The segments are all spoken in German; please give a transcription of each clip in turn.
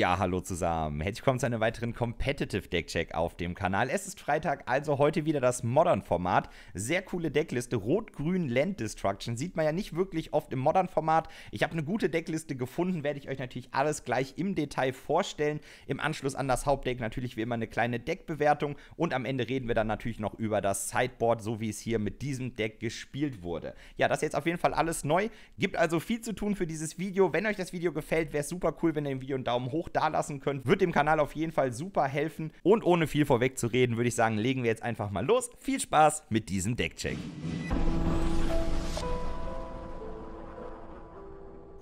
Ja, hallo zusammen. Herzlich willkommen zu einem weiteren Competitive Deck Check auf dem Kanal. Es ist Freitag, also heute wieder das Modern-Format. Sehr coole Deckliste. Rot-Grün Land Destruction sieht man ja nicht wirklich oft im Modern-Format. Ich habe eine gute Deckliste gefunden, werde ich euch natürlich alles gleich im Detail vorstellen. Im Anschluss an das Hauptdeck natürlich wie immer eine kleine Deckbewertung und am Ende reden wir dann natürlich noch über das Sideboard, so wie es hier mit diesem Deck gespielt wurde. Ja, das ist jetzt auf jeden Fall alles neu. Gibt also viel zu tun für dieses Video. Wenn euch das Video gefällt, wäre es super cool, wenn ihr dem Video einen Daumen hoch lassen könnt. Wird dem Kanal auf jeden Fall super helfen. Und ohne viel vorweg zu reden, würde ich sagen, legen wir jetzt einfach mal los. Viel Spaß mit diesem Deckcheck.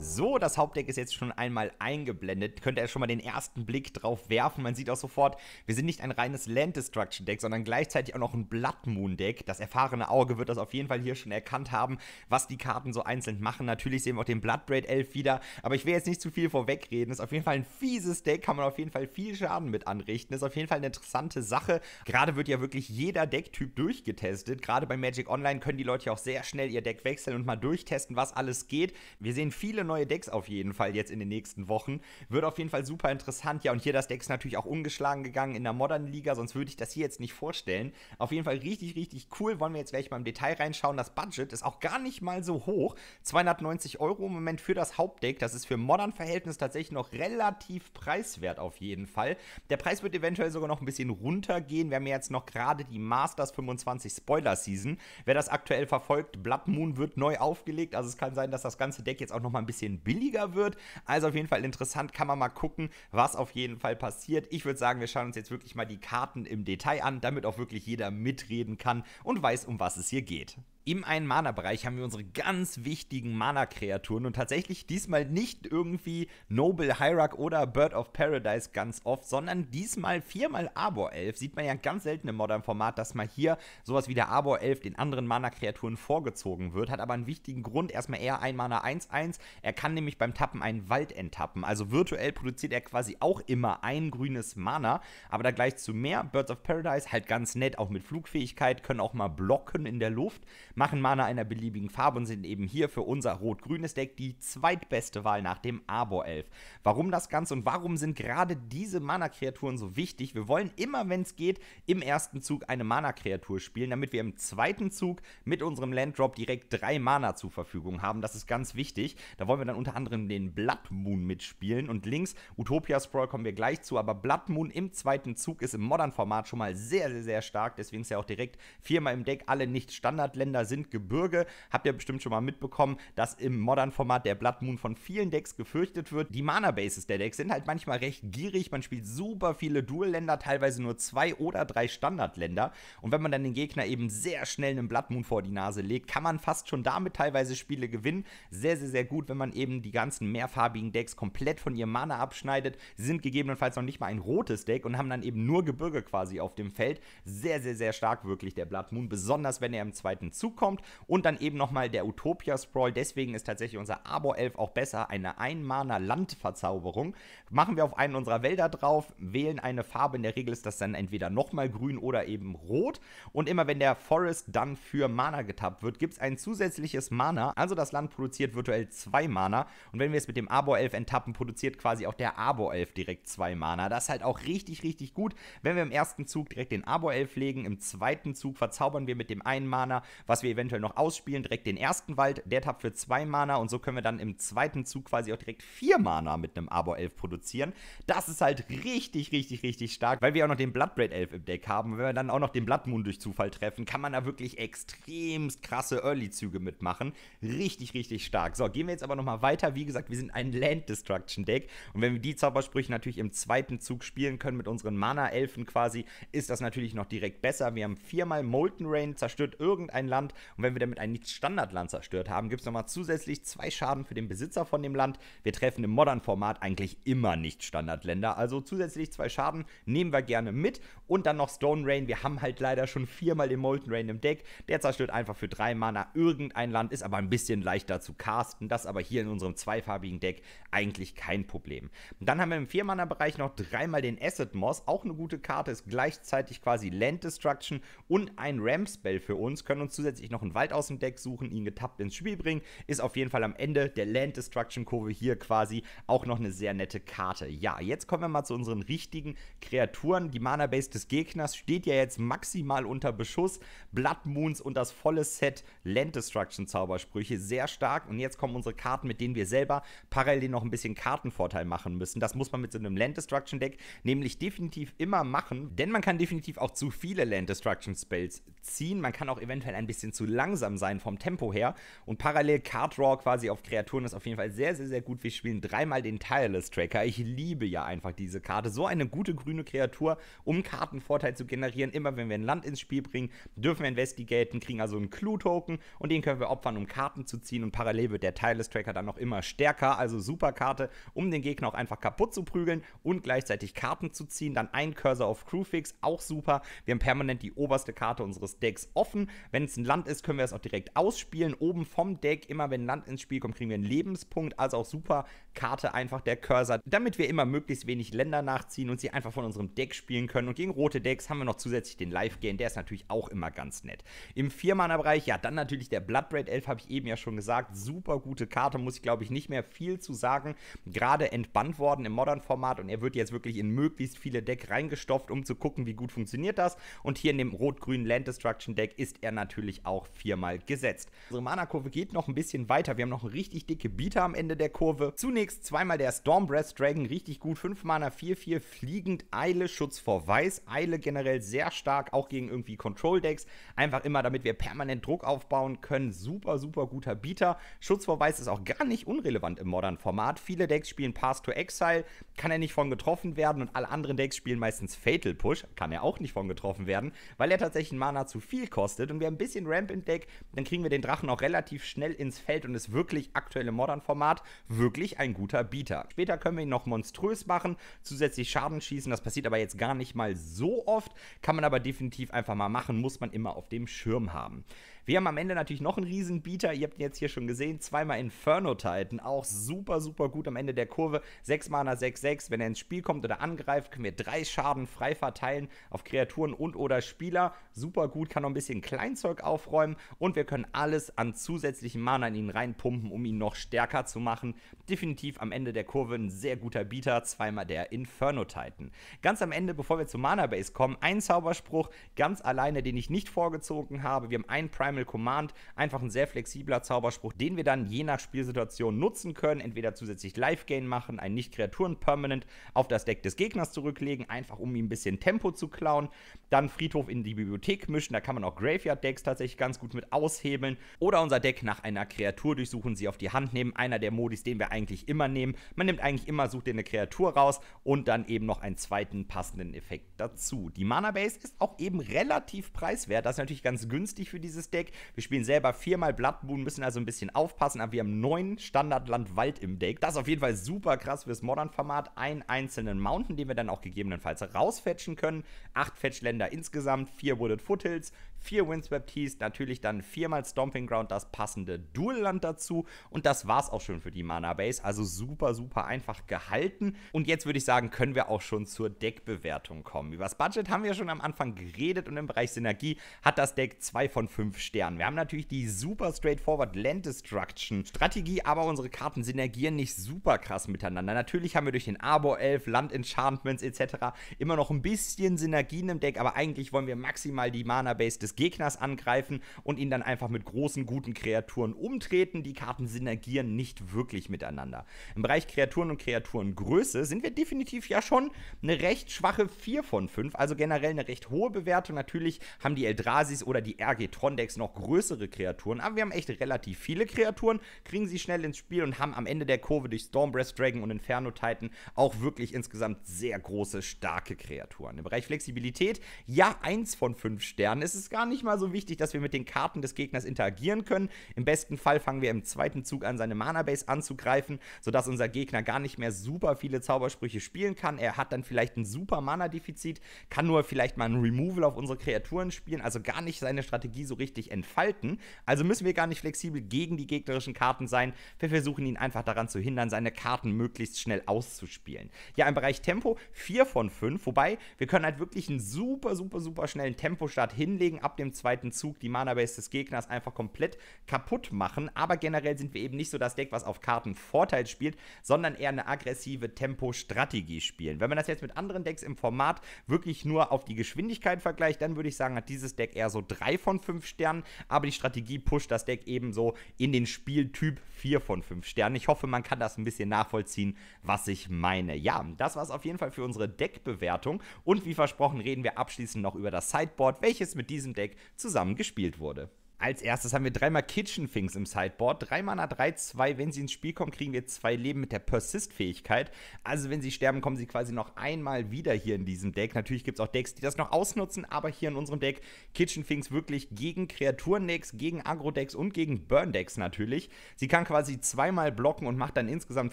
So, das Hauptdeck ist jetzt schon einmal eingeblendet. Könnt ihr schon mal den ersten Blick drauf werfen. Man sieht auch sofort, wir sind nicht ein reines Land Destruction Deck, sondern gleichzeitig auch noch ein Blood Moon Deck. Das erfahrene Auge wird das auf jeden Fall hier schon erkannt haben, was die Karten so einzeln machen. Natürlich sehen wir auch den Bloodbraid Elf wieder, aber ich will jetzt nicht zu viel vorwegreden. Ist auf jeden Fall ein fieses Deck, kann man auf jeden Fall viel Schaden mit anrichten. Ist auf jeden Fall eine interessante Sache. Gerade wird ja wirklich jeder Decktyp durchgetestet. Gerade bei Magic Online können die Leute ja auch sehr schnell ihr Deck wechseln und mal durchtesten, was alles geht. Wir sehen viele neue Decks auf jeden Fall jetzt in den nächsten Wochen. Wird auf jeden Fall super interessant. Ja, und hier das Deck ist natürlich auch ungeschlagen gegangen in der Modern Liga, sonst würde ich das hier jetzt nicht vorstellen. Auf jeden Fall richtig, richtig cool. Wollen wir jetzt gleich mal im Detail reinschauen. Das Budget ist auch gar nicht mal so hoch. 290 Euro im Moment für das Hauptdeck. Das ist für modern Verhältnis tatsächlich noch relativ preiswert auf jeden Fall. Der Preis wird eventuell sogar noch ein bisschen runtergehen. Wir haben ja jetzt noch gerade die Masters 25 Spoiler Season. Wer das aktuell verfolgt, Blood Moon wird neu aufgelegt. Also es kann sein, dass das ganze Deck jetzt auch noch mal ein bisschen bisschen billiger wird. Also auf jeden Fall interessant, kann man mal gucken, was auf jeden Fall passiert. Ich würde sagen, wir schauen uns jetzt wirklich mal die Karten im Detail an, damit auch wirklich jeder mitreden kann und weiß, um was es hier geht. Im einen Mana-Bereich haben wir unsere ganz wichtigen Mana-Kreaturen und tatsächlich diesmal nicht irgendwie Noble Hierarch oder Bird of Paradise ganz oft, sondern diesmal viermal Arbor Elf. Sieht man ja ganz selten im modernen format dass mal hier sowas wie der Arbor Elf den anderen Mana-Kreaturen vorgezogen wird. Hat aber einen wichtigen Grund, erstmal eher ein Mana 1-1. Er kann nämlich beim Tappen einen Wald enttappen. Also virtuell produziert er quasi auch immer ein grünes Mana, aber da gleich zu mehr. Birds of Paradise halt ganz nett, auch mit Flugfähigkeit, können auch mal blocken in der Luft machen Mana einer beliebigen Farbe und sind eben hier für unser rot-grünes Deck die zweitbeste Wahl nach dem Arbor-Elf. Warum das Ganze und warum sind gerade diese Mana-Kreaturen so wichtig? Wir wollen immer, wenn es geht, im ersten Zug eine Mana-Kreatur spielen, damit wir im zweiten Zug mit unserem Landdrop direkt drei Mana zur Verfügung haben. Das ist ganz wichtig. Da wollen wir dann unter anderem den Blood Moon mitspielen und links Utopia Sprawl kommen wir gleich zu, aber Blood Moon im zweiten Zug ist im Modern-Format schon mal sehr, sehr, sehr stark. Deswegen ist er auch direkt viermal im Deck alle nicht Standardländer sind Gebirge. Habt ihr bestimmt schon mal mitbekommen, dass im Modern-Format der Blood Moon von vielen Decks gefürchtet wird. Die Mana-Bases der Decks sind halt manchmal recht gierig. Man spielt super viele Dual-Länder, teilweise nur zwei oder drei Standardländer. Und wenn man dann den Gegner eben sehr schnell einen Blood Moon vor die Nase legt, kann man fast schon damit teilweise Spiele gewinnen. Sehr, sehr, sehr gut, wenn man eben die ganzen mehrfarbigen Decks komplett von ihrem Mana abschneidet. Sie sind gegebenenfalls noch nicht mal ein rotes Deck und haben dann eben nur Gebirge quasi auf dem Feld. Sehr, sehr, sehr stark wirklich der Blood Moon, besonders wenn er im zweiten Zug dazukommt. Und dann eben nochmal der Utopia Sprawl. Deswegen ist tatsächlich unser Arbor Elf auch besser. Eine Einmaner Landverzauberung. Machen wir auf einen unserer Wälder drauf, wählen eine Farbe. In der Regel ist das dann entweder nochmal grün oder eben rot. Und immer wenn der Forest dann für Mana getappt wird, gibt es ein zusätzliches Mana. Also das Land produziert virtuell zwei Mana. Und wenn wir es mit dem Arbor Elf enttappen, produziert quasi auch der Arbor Elf direkt zwei Mana. Das ist halt auch richtig, richtig gut. Wenn wir im ersten Zug direkt den Arbor Elf legen, im zweiten Zug verzaubern wir mit dem einen Mana, was wir wir eventuell noch ausspielen, direkt den ersten Wald, der tappt für zwei Mana und so können wir dann im zweiten Zug quasi auch direkt vier Mana mit einem Arbor Elf produzieren. Das ist halt richtig, richtig, richtig stark, weil wir auch noch den Bloodbraid Elf im Deck haben. wenn wir dann auch noch den Bloodmoon durch Zufall treffen, kann man da wirklich extrem krasse Early-Züge mitmachen. Richtig, richtig stark. So, gehen wir jetzt aber nochmal weiter. Wie gesagt, wir sind ein Land Destruction Deck und wenn wir die Zaubersprüche natürlich im zweiten Zug spielen können mit unseren Mana-Elfen quasi, ist das natürlich noch direkt besser. Wir haben viermal Molten Rain, zerstört irgendein Land Land. Und wenn wir damit ein nicht standard land zerstört haben, gibt es nochmal zusätzlich zwei Schaden für den Besitzer von dem Land. Wir treffen im Modern-Format eigentlich immer nicht standard länder Also zusätzlich zwei Schaden nehmen wir gerne mit. Und dann noch Stone Rain. Wir haben halt leider schon viermal den Molten Rain im Deck. Der zerstört einfach für drei Mana irgendein Land, ist aber ein bisschen leichter zu casten. Das aber hier in unserem zweifarbigen Deck eigentlich kein Problem. Und dann haben wir im vier mana bereich noch dreimal den Acid Moss. Auch eine gute Karte, ist gleichzeitig quasi Land Destruction und ein Ramp-Spell für uns. Können uns zusätzlich zusätzlich noch einen Wald aus dem Deck suchen, ihn getappt ins Spiel bringen, ist auf jeden Fall am Ende der Land Destruction Kurve hier quasi auch noch eine sehr nette Karte. Ja, jetzt kommen wir mal zu unseren richtigen Kreaturen. Die Mana Base des Gegners steht ja jetzt maximal unter Beschuss. Blood Moons und das volle Set Land Destruction Zaubersprüche sehr stark. Und jetzt kommen unsere Karten, mit denen wir selber parallel noch ein bisschen Kartenvorteil machen müssen. Das muss man mit so einem Land Destruction Deck nämlich definitiv immer machen, denn man kann definitiv auch zu viele Land Destruction Spells ziehen. Man kann auch eventuell ein bisschen bisschen zu langsam sein vom Tempo her. Und parallel Card Draw quasi auf Kreaturen ist auf jeden Fall sehr, sehr, sehr gut. Wir spielen dreimal den Tireless Tracker. Ich liebe ja einfach diese Karte. So eine gute grüne Kreatur, um Kartenvorteil zu generieren. Immer wenn wir ein Land ins Spiel bringen, dürfen wir investigaten, kriegen also einen Clue-Token und den können wir opfern, um Karten zu ziehen. Und parallel wird der Tireless Tracker dann noch immer stärker. Also super Karte, um den Gegner auch einfach kaputt zu prügeln und gleichzeitig Karten zu ziehen. Dann ein Cursor auf Crewfix, auch super. Wir haben permanent die oberste Karte unseres Decks offen. Wenn es ein Land Land ist, können wir es auch direkt ausspielen. Oben vom Deck, immer wenn Land ins Spiel kommt, kriegen wir einen Lebenspunkt. Also auch super Karte einfach der Cursor, damit wir immer möglichst wenig Länder nachziehen und sie einfach von unserem Deck spielen können. Und gegen rote Decks haben wir noch zusätzlich den Live-Gain, der ist natürlich auch immer ganz nett. Im Vier-Mana-Bereich, ja, dann natürlich der Bloodbraid Elf, habe ich eben ja schon gesagt. Super gute Karte, muss ich glaube ich nicht mehr viel zu sagen. Gerade entbannt worden im Modern-Format und er wird jetzt wirklich in möglichst viele Decks reingestopft, um zu gucken, wie gut funktioniert das. Und hier in dem rot-grünen Land Destruction Deck ist er natürlich auch viermal gesetzt. Unsere Mana-Kurve geht noch ein bisschen weiter. Wir haben noch eine richtig dicke Bieter am Ende der Kurve. Zunächst zweimal der Stormbreath Dragon, richtig gut. 5 Mana, 4, 4, fliegend, Eile, Schutz vor Weiß. Eile generell sehr stark, auch gegen irgendwie Control-Decks. Einfach immer, damit wir permanent Druck aufbauen können. Super, super guter Bieter. Schutz vor Weiß ist auch gar nicht unrelevant im modernen Format. Viele Decks spielen Pass to Exile, kann er nicht von getroffen werden. Und alle anderen Decks spielen meistens Fatal Push, kann er auch nicht von getroffen werden, weil er tatsächlich Mana zu viel kostet. Und wir haben ein bisschen Red Ramp im Deck, dann kriegen wir den Drachen auch relativ schnell ins Feld und ist wirklich aktuell im Modern-Format wirklich ein guter Bieter. Später können wir ihn noch monströs machen, zusätzlich Schaden schießen, das passiert aber jetzt gar nicht mal so oft, kann man aber definitiv einfach mal machen, muss man immer auf dem Schirm haben. Wir haben am Ende natürlich noch einen Riesenbieter. Ihr habt ihn jetzt hier schon gesehen. Zweimal Inferno Titan. Auch super, super gut am Ende der Kurve. 6 Mana, 6, 6. Wenn er ins Spiel kommt oder angreift, können wir drei Schaden frei verteilen auf Kreaturen und oder Spieler. Super gut, kann noch ein bisschen Kleinzeug aufräumen. Und wir können alles an zusätzlichen Mana in ihn reinpumpen, um ihn noch stärker zu machen. Definitiv am Ende der Kurve ein sehr guter Bieter. Zweimal der Inferno Titan. Ganz am Ende, bevor wir zur Mana Base kommen, ein Zauberspruch, ganz alleine, den ich nicht vorgezogen habe. Wir haben einen Primal Primal Command einfach ein sehr flexibler Zauberspruch, den wir dann je nach Spielsituation nutzen können. Entweder zusätzlich Life Gain machen, ein Nicht-Kreaturen-Permanent auf das Deck des Gegners zurücklegen, einfach um ihm ein bisschen Tempo zu klauen. Dann Friedhof in die Bibliothek mischen, da kann man auch Graveyard-Decks tatsächlich ganz gut mit aushebeln. Oder unser Deck nach einer Kreatur durchsuchen, sie auf die Hand nehmen. Einer der Modis, den wir eigentlich immer nehmen. Man nimmt eigentlich immer, sucht dir eine Kreatur raus und dann eben noch einen zweiten passenden Effekt dazu. Die Mana Base ist auch eben relativ preiswert. Das ist natürlich ganz günstig für dieses Deck. Pick. Wir spielen selber viermal Blood Moon, müssen also ein bisschen aufpassen, aber wir haben neun Standardland Wald im Deck. Das ist auf jeden Fall super krass fürs Modern-Format. Einen einzelnen Mountain, den wir dann auch gegebenenfalls rausfetchen können. Acht Fetchländer insgesamt, vier Wooded Foothills, vier Wins Baptiste, natürlich dann viermal Stomping Ground, das passende Duelland dazu. Und das war's auch schon für die Mana Base. Also super, super einfach gehalten. Und jetzt würde ich sagen, können wir auch schon zur Deckbewertung kommen. Übers Budget haben wir schon am Anfang geredet und im Bereich Synergie hat das Deck zwei von fünf Sternen. Wir haben natürlich die super straightforward Land Destruction Strategie, aber unsere Karten synergieren nicht super krass miteinander. Natürlich haben wir durch den Arbor Elf, Land Enchantments etc. immer noch ein bisschen Synergien im Deck, aber eigentlich wollen wir maximal die Mana Base des des Gegners angreifen und ihn dann einfach mit großen, guten Kreaturen umtreten. Die Karten synergieren nicht wirklich miteinander. Im Bereich Kreaturen und Kreaturengröße sind wir definitiv ja schon eine recht schwache 4 von 5, also generell eine recht hohe Bewertung. Natürlich haben die Eldrasis oder die RG Trondex noch größere Kreaturen, aber wir haben echt relativ viele Kreaturen, kriegen sie schnell ins Spiel und haben am Ende der Kurve durch Stormbreast Dragon und Inferno Titan auch wirklich insgesamt sehr große, starke Kreaturen. Im Bereich Flexibilität, ja, 1 von 5 Sternen. Es ist gar nicht mal so wichtig, dass wir mit den Karten des Gegners interagieren können. Im besten Fall fangen wir im zweiten Zug an, seine Mana-Base anzugreifen, sodass unser Gegner gar nicht mehr super viele Zaubersprüche spielen kann. Er hat dann vielleicht ein super Mana-Defizit, kann nur vielleicht mal ein Removal auf unsere Kreaturen spielen, also gar nicht seine Strategie so richtig entfalten. Also müssen wir gar nicht flexibel gegen die gegnerischen Karten sein. Wir versuchen ihn einfach daran zu hindern, seine Karten möglichst schnell auszuspielen. Ja, im Bereich Tempo 4 von 5, wobei wir können halt wirklich einen super, super, super schnellen Tempostart hinlegen, ab dem zweiten Zug die Mana-Base des Gegners einfach komplett kaputt machen. Aber generell sind wir eben nicht so das Deck, was auf Karten Vorteil spielt, sondern eher eine aggressive Tempo-Strategie spielen. Wenn man das jetzt mit anderen Decks im Format wirklich nur auf die Geschwindigkeit vergleicht, dann würde ich sagen, hat dieses Deck eher so 3 von 5 Sternen, aber die Strategie pusht das Deck eben so in den Spieltyp 4 von 5 Sternen. Ich hoffe, man kann das ein bisschen nachvollziehen, was ich meine. Ja, das war es auf jeden Fall für unsere Deckbewertung und wie versprochen reden wir abschließend noch über das Sideboard, welches mit diesem Deck zusammen gespielt wurde als erstes haben wir dreimal Kitchen Things im Sideboard. 3 Mana, 3, 2. Wenn sie ins Spiel kommen, kriegen wir zwei Leben mit der Persist-Fähigkeit. Also wenn sie sterben, kommen sie quasi noch einmal wieder hier in diesem Deck. Natürlich gibt es auch Decks, die das noch ausnutzen, aber hier in unserem Deck Kitchen Things wirklich gegen Kreaturen-Decks, gegen Agro-Decks und gegen Burn-Decks natürlich. Sie kann quasi zweimal blocken und macht dann insgesamt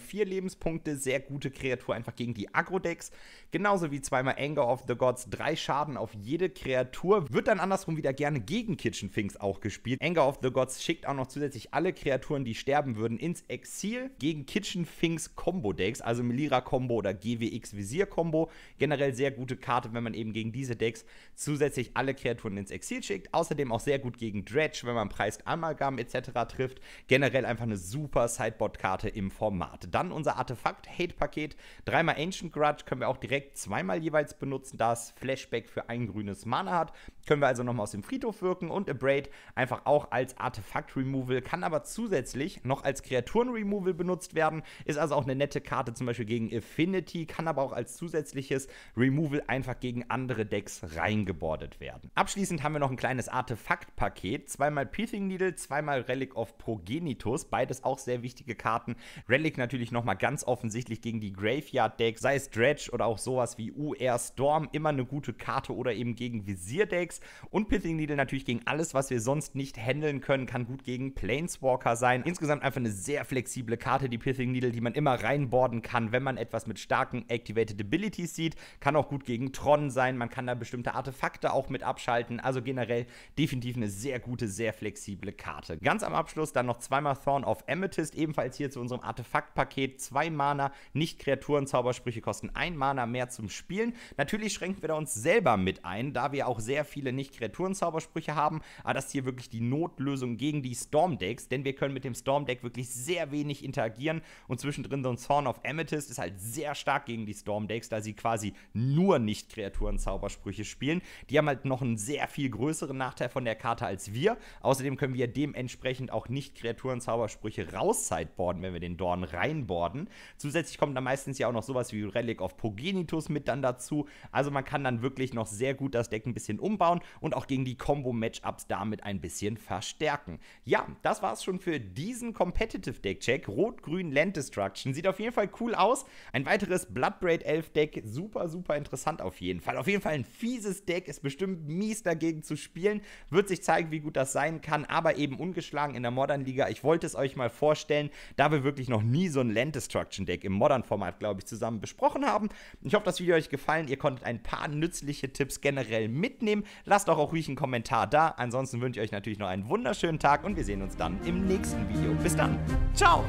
vier Lebenspunkte. Sehr gute Kreatur einfach gegen die Agro-Decks. Genauso wie zweimal Anger of the Gods, drei Schaden auf jede Kreatur. Wird dann andersrum wieder gerne gegen Kitchen Things auch gespielt gespielt. Anger of the Gods schickt auch noch zusätzlich alle Kreaturen, die sterben würden, ins Exil gegen Kitchen Finks Combo Decks, also Melira Combo oder GWX Visier Combo. Generell sehr gute Karte, wenn man eben gegen diese Decks zusätzlich alle Kreaturen ins Exil schickt. Außerdem auch sehr gut gegen Dredge, wenn man preist Amalgam etc. trifft. Generell einfach eine super Sideboard-Karte im Format. Dann unser Artefakt Hate-Paket. Dreimal Ancient Grudge können wir auch direkt zweimal jeweils benutzen, da es Flashback für ein grünes Mana hat. Können wir also nochmal aus dem Friedhof wirken und Abrade einfach einfach auch als Artefakt-Removal, kann aber zusätzlich noch als Kreaturen-Removal benutzt werden, ist also auch eine nette Karte zum Beispiel gegen Affinity, kann aber auch als zusätzliches Removal einfach gegen andere Decks reingebordet werden. Abschließend haben wir noch ein kleines Artefakt-Paket, zweimal Pithing Needle, zweimal Relic of Progenitus, beides auch sehr wichtige Karten. Relic natürlich nochmal ganz offensichtlich gegen die Graveyard-Decks, sei es Dredge oder auch sowas wie UR Storm, immer eine gute Karte oder eben gegen Visier-Decks und Pithing Needle natürlich gegen alles, was wir sonst nicht handeln können, kann gut gegen Planeswalker sein. Insgesamt einfach eine sehr flexible Karte, die Pithing Needle, die man immer reinboarden kann, wenn man etwas mit starken Activated Abilities sieht. Kann auch gut gegen Tron sein, man kann da bestimmte Artefakte auch mit abschalten. Also generell definitiv eine sehr gute, sehr flexible Karte. Ganz am Abschluss dann noch zweimal Thorn of Amethyst, ebenfalls hier zu unserem Artefaktpaket. Zwei Mana, nicht Kreaturen-Zaubersprüche kosten ein Mana mehr zum Spielen. Natürlich schränken wir da uns selber mit ein, da wir auch sehr viele nicht Kreaturen-Zaubersprüche haben, aber das hier wirklich wirklich die Notlösung gegen die Storm Decks, denn wir können mit dem Storm Deck wirklich sehr wenig interagieren und zwischendrin so ein Zorn of Amethyst ist halt sehr stark gegen die Storm Decks, da sie quasi nur nicht Kreaturen-Zaubersprüche spielen. Die haben halt noch einen sehr viel größeren Nachteil von der Karte als wir. Außerdem können wir dementsprechend auch nicht Kreaturen-Zaubersprüche raussideboarden, wenn wir den Dorn reinboarden. Zusätzlich kommt da meistens ja auch noch sowas wie Relic of Pogenitus mit dann dazu. Also man kann dann wirklich noch sehr gut das Deck ein bisschen umbauen und auch gegen die Combo-Matchups damit ein bisschen bisschen verstärken. Ja, das war's schon für diesen Competitive Deck Check. Rot-Grün Land Destruction sieht auf jeden Fall cool aus. Ein weiteres Bloodbraid Elf Deck, super, super interessant auf jeden Fall. Auf jeden Fall ein fieses Deck, ist bestimmt mies dagegen zu spielen. Wird sich zeigen, wie gut das sein kann, aber eben ungeschlagen in der Modern Liga. Ich wollte es euch mal vorstellen, da wir wirklich noch nie so ein Land Destruction Deck im Modern Format, glaube ich, zusammen besprochen haben. Ich hoffe, das Video hat euch gefallen. Ihr konntet ein paar nützliche Tipps generell mitnehmen. Lasst doch auch ruhig einen Kommentar da. Ansonsten wünsche ich euch natürlich natürlich noch einen wunderschönen Tag und wir sehen uns dann im nächsten Video. Bis dann. Ciao.